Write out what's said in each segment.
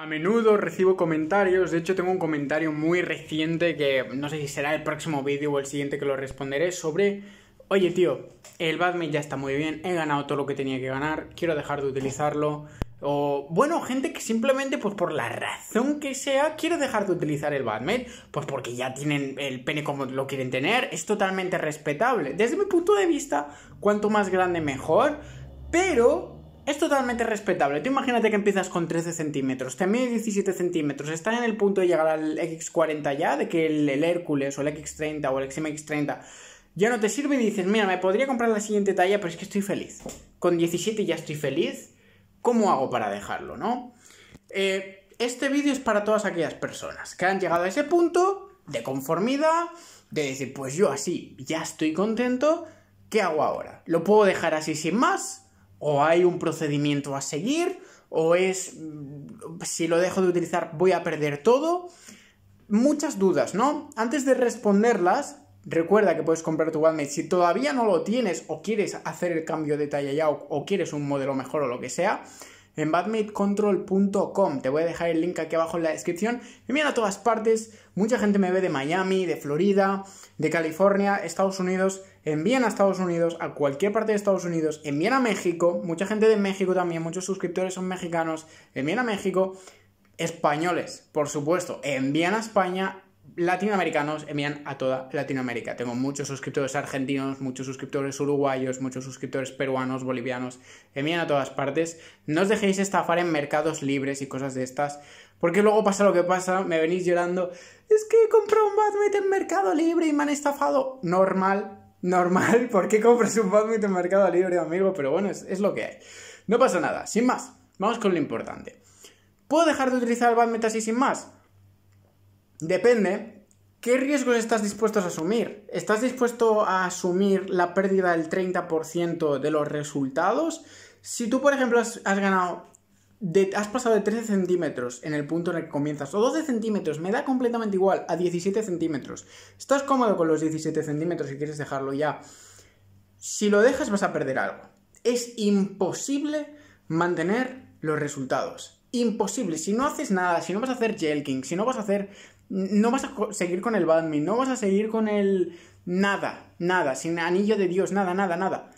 A menudo recibo comentarios, de hecho tengo un comentario muy reciente que no sé si será el próximo vídeo o el siguiente que lo responderé sobre, oye tío, el Batman ya está muy bien, he ganado todo lo que tenía que ganar, quiero dejar de utilizarlo, o, bueno, gente que simplemente, pues por la razón que sea, quiere dejar de utilizar el Batman, pues porque ya tienen el pene como lo quieren tener, es totalmente respetable. Desde mi punto de vista, cuanto más grande mejor, pero es totalmente respetable. Tú imagínate que empiezas con 13 centímetros, te mide 17 centímetros, están en el punto de llegar al X40 ya, de que el, Hércules o el X30 o el XMX30 ya no te sirve y dices, mira, me podría comprar la siguiente talla, pero es que estoy feliz. Con 17 ya estoy feliz. ¿Cómo hago para dejarlo, no? Eh, este vídeo es para todas aquellas personas que han llegado a ese punto de conformidad, de decir, pues yo así ya estoy contento, ¿qué hago ahora? ¿Lo puedo dejar así sin más? o hay un procedimiento a seguir, o es mm, si lo dejo de utilizar voy a perder todo. Muchas dudas, ¿no? Antes de responderlas, recuerda que puedes comprar tu OneMate si todavía no lo tienes o quieres hacer el cambio de talla ya o, quieres un modelo mejor o lo que sea. En badmatecontrol.com te voy a dejar el link aquí abajo en la descripción. Me miran a todas partes. Mucha gente me ve de Miami, de Florida, de California, Estados Unidos. Envían a Estados Unidos, a cualquier parte de Estados Unidos, envían a México, mucha gente de México también, muchos suscriptores son mexicanos, envían a México, españoles, por supuesto, envían a España, latinoamericanos envían a toda Latinoamérica. Tengo muchos suscriptores argentinos, muchos suscriptores uruguayos, muchos suscriptores peruanos, bolivianos, envían a todas partes. No os dejéis estafar en mercados libres y cosas de estas, porque luego pasa lo que pasa, me venís llorando, es que he comprado un Badminton en Mercado Libre y me han estafado. Normal, normal. ¿Por qué compras un Badminton en Mercado Libre, amigo? Pero bueno, es, lo que hay. No pasa nada, sin más. Vamos con lo importante. ¿Puedo dejar de utilizar el Badminton así sin más? Depende. ¿Qué riesgos estás dispuesto a asumir? ¿Estás dispuesto a asumir la pérdida del 30% de los resultados? Si tú, por ejemplo, has ganado has pasado de 13 centímetros en el punto en el que comienzas, o 12 centímetros, me da completamente igual, a 17 centímetros. Estás cómodo con los 17 centímetros y quieres dejarlo ya. Si lo dejas vas a perder algo. Es imposible mantener los resultados. Imposible. Si no haces nada, si no vas a hacer jelking, si no vas a hacer... No vas a seguir con el badminton, no vas a seguir con el... Nada, nada, sin anillo de Dios, nada, nada, nada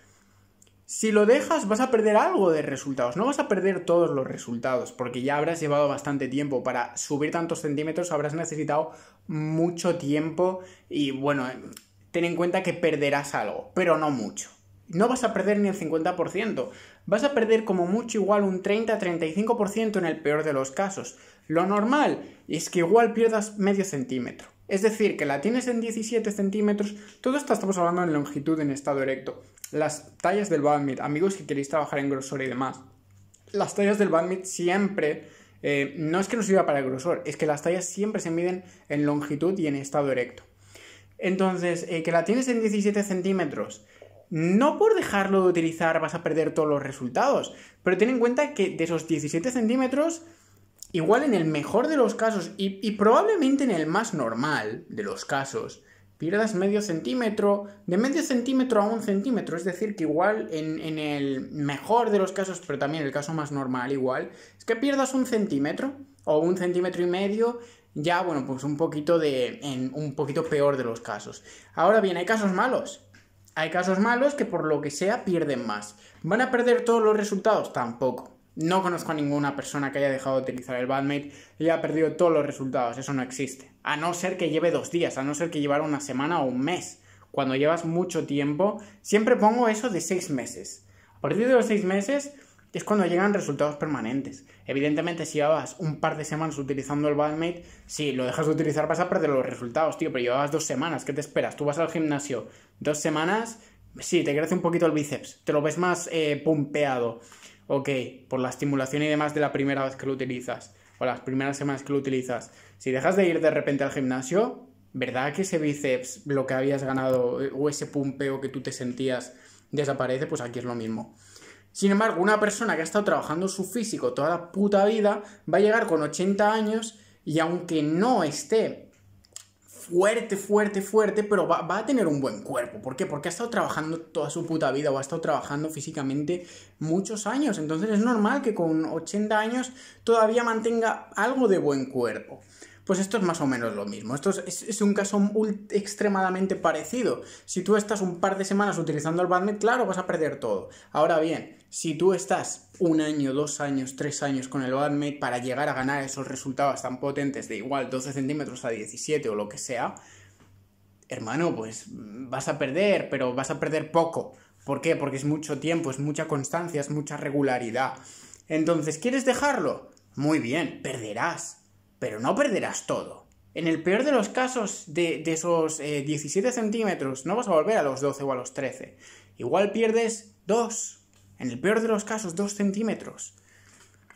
si lo dejas vas a perder algo de resultados, no vas a perder todos los resultados, porque ya habrás llevado bastante tiempo. Para subir tantos centímetros habrás necesitado mucho tiempo y bueno, ten en cuenta que perderás algo, pero no mucho. No vas a perder ni el 50%, vas a perder como mucho igual un 30-35% en el peor de los casos. Lo normal es que igual pierdas medio centímetro. Es decir, que la tienes en 17 centímetros, todo esto estamos hablando en longitud, en estado erecto. Las tallas del badminton, amigos que queréis trabajar en grosor y demás. Las tallas del badminton siempre, eh, no es que no sirva para el grosor, es que las tallas siempre se miden en longitud y en estado erecto. Entonces, eh, que la tienes en 17 centímetros, no por dejarlo de utilizar vas a perder todos los resultados, pero ten en cuenta que de esos 17 centímetros igual en el mejor de los casos y, probablemente en el más normal de los casos, pierdas medio centímetro, de medio centímetro a un centímetro, es decir, que igual en, en el mejor de los casos, pero también el caso más normal igual, es que pierdas un centímetro o un centímetro y medio, ya bueno, pues un poquito de, en un poquito peor de los casos. Ahora bien, hay casos malos, hay casos malos que por lo que sea pierden más. ¿Van a perder todos los resultados? Tampoco. No conozco a ninguna persona que haya dejado de utilizar el Badmate y haya perdido todos los resultados, eso no existe. A no ser que lleve dos días, a no ser que llevara una semana o un mes. Cuando llevas mucho tiempo, siempre pongo eso de seis meses. A partir de los seis meses es cuando llegan resultados permanentes. Evidentemente, si llevabas un par de semanas utilizando el Badmate, si lo dejas de utilizar vas a perder los resultados, tío, pero llevabas dos semanas, ¿qué te esperas? Tú vas al gimnasio dos semanas, sí, te crece un poquito el bíceps, te lo ves más eh, pumpeado ok, por la estimulación y demás de la primera vez que lo utilizas, o las primeras semanas que lo utilizas, si dejas de ir de repente al gimnasio, ¿verdad que ese bíceps, lo que habías ganado, eh, o ese pumpeo que tú te sentías, desaparece? Pues aquí es lo mismo. Sin embargo, una persona que ha estado trabajando su físico toda la puta vida va a llegar con 80 años y aunque no esté fuerte, fuerte, fuerte, pero va, a tener un buen cuerpo. ¿Por qué? Porque ha estado trabajando toda su puta vida o ha estado trabajando físicamente muchos años. Entonces es normal que con 80 años todavía mantenga algo de buen cuerpo. Pues esto es más o menos lo mismo. Esto es, un caso extremadamente parecido. Si tú estás un par de semanas utilizando el badminton, claro, vas a perder todo. Ahora bien, si tú estás un año, dos años, tres años con el bandmate para llegar a ganar esos resultados tan potentes de igual 12 centímetros a 17 o lo que sea, hermano, pues mm, vas a perder, pero vas a perder poco. ¿Por qué? Porque es mucho tiempo, es mucha constancia, es mucha regularidad. Entonces, ¿quieres dejarlo? Muy bien, perderás, pero no perderás todo. En el peor de los casos de, esos 17 eh, centímetros, no vas a volver a los 12 o a los 13. Igual pierdes 2 en el peor de los casos, 2 centímetros.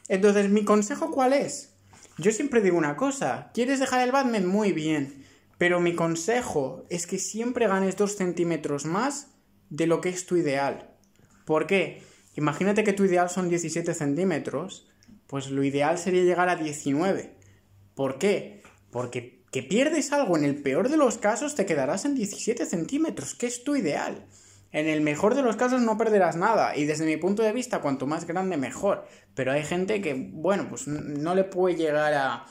Entonces, mi consejo cuál es? Yo siempre digo una cosa, ¿quieres dejar el badminton? Muy bien, pero mi consejo es que siempre ganes 2 centímetros más de lo que es tu ideal. ¿Por qué? Imagínate que tu ideal son 17 centímetros, pues lo ideal sería llegar a 19. ¿Por qué? Porque que pierdes algo en el peor de los casos te quedarás en 17 centímetros, que es tu ideal. En el mejor de los casos no perderás nada y desde mi punto de vista cuanto más grande mejor. Pero hay gente que, bueno, pues no le puede llegar a...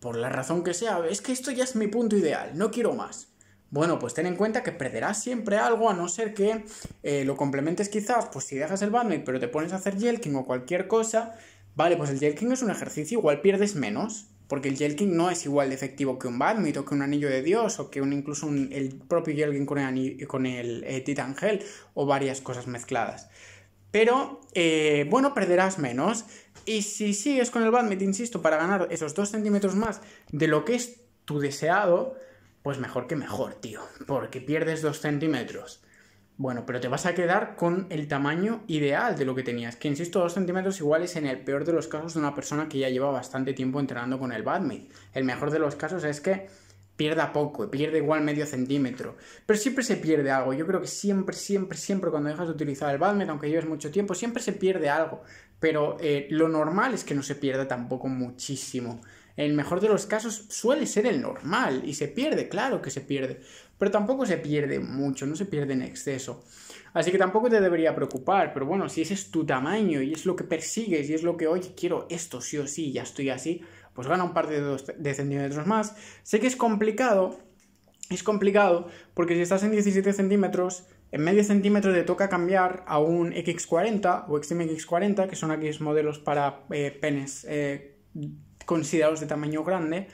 por la razón que sea, es que esto ya es mi punto ideal, no quiero más. Bueno, pues ten en cuenta que perderás siempre algo a no ser que eh, lo complementes quizás, pues si dejas el bandmate pero te pones a hacer jelking o cualquier cosa, vale, pues el jelking es un ejercicio, igual pierdes menos. Porque el Yelkin no es igual de efectivo que un Badminton, o que un Anillo de Dios o que incluso el propio Yelkin con el, con el eh, Titan Hell o varias cosas mezcladas. Pero, eh, bueno, perderás menos. Y si sigues con el Badminton, insisto, para ganar esos 2 centímetros más de lo que es tu deseado, pues mejor que mejor, tío. Porque pierdes 2 centímetros. Bueno, pero te vas a quedar con el tamaño ideal de lo que tenías, que insisto, 2 centímetros iguales en el peor de los casos de una persona que ya lleva bastante tiempo entrenando con el badminton. El mejor de los casos es que pierda poco, pierde igual medio centímetro, pero siempre se pierde algo. Yo creo que siempre, siempre, siempre cuando dejas de utilizar el badminton, aunque lleves mucho tiempo, siempre se pierde algo, pero eh, lo normal es que no se pierda tampoco muchísimo el mejor de los casos suele ser el normal y se pierde, claro que se pierde, pero tampoco se pierde mucho, no se pierde en exceso. Así que tampoco te debería preocupar, pero bueno, si ese es tu tamaño y es lo que persigues y es lo que, oye, quiero esto sí o sí, ya estoy así, pues gana un par de, centímetros más. Sé que es complicado, es complicado, porque si estás en 17 centímetros, en medio centímetro te toca cambiar a un x 40 o XMX40, que son aquellos modelos para eh, penes. Eh, considerados de tamaño grande.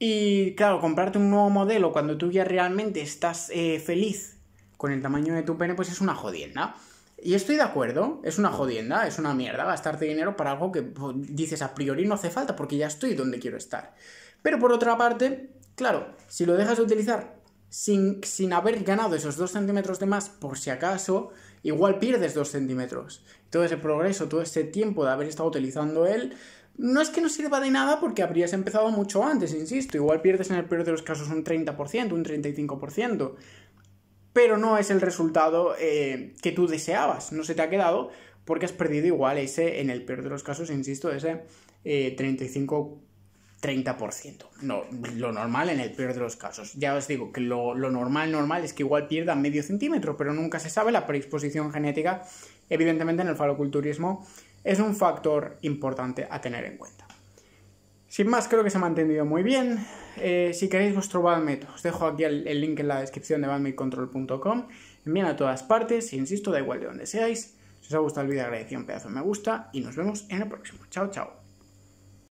Y claro, comprarte un nuevo modelo cuando tú ya realmente estás eh, feliz con el tamaño de tu pene, pues es una jodienda. Y estoy de acuerdo, es una jodienda, es una mierda gastarte dinero para algo que pues, dices a priori no hace falta porque ya estoy donde quiero estar. Pero por otra parte, claro, si lo dejas de utilizar sin, sin haber ganado esos 2 centímetros de más por si acaso, igual pierdes 2 centímetros. Todo ese progreso, todo ese tiempo de haber estado utilizando él, no es que no sirva de nada porque habrías empezado mucho antes, insisto. Igual pierdes en el peor de los casos un 30%, un 35%. Pero no es el resultado eh, que tú deseabas. No se te ha quedado porque has perdido igual ese, en el peor de los casos, insisto, ese 35%. Eh, 30%. No, lo normal en el peor de los casos. Ya os digo que lo, normal, normal es que igual pierda medio centímetro, pero nunca se sabe la predisposición genética. Evidentemente en el faloculturismo es un factor importante a tener en cuenta. Sin más, creo que se me ha entendido muy bien. Eh, si queréis vuestro Badmet, os dejo aquí el, link en la descripción de badmetcontrol.com. Envíen a todas partes, insisto, da igual de donde seáis. Si os ha gustado el vídeo, agradecido un pedazo de me gusta y nos vemos en el próximo. Chao, chao.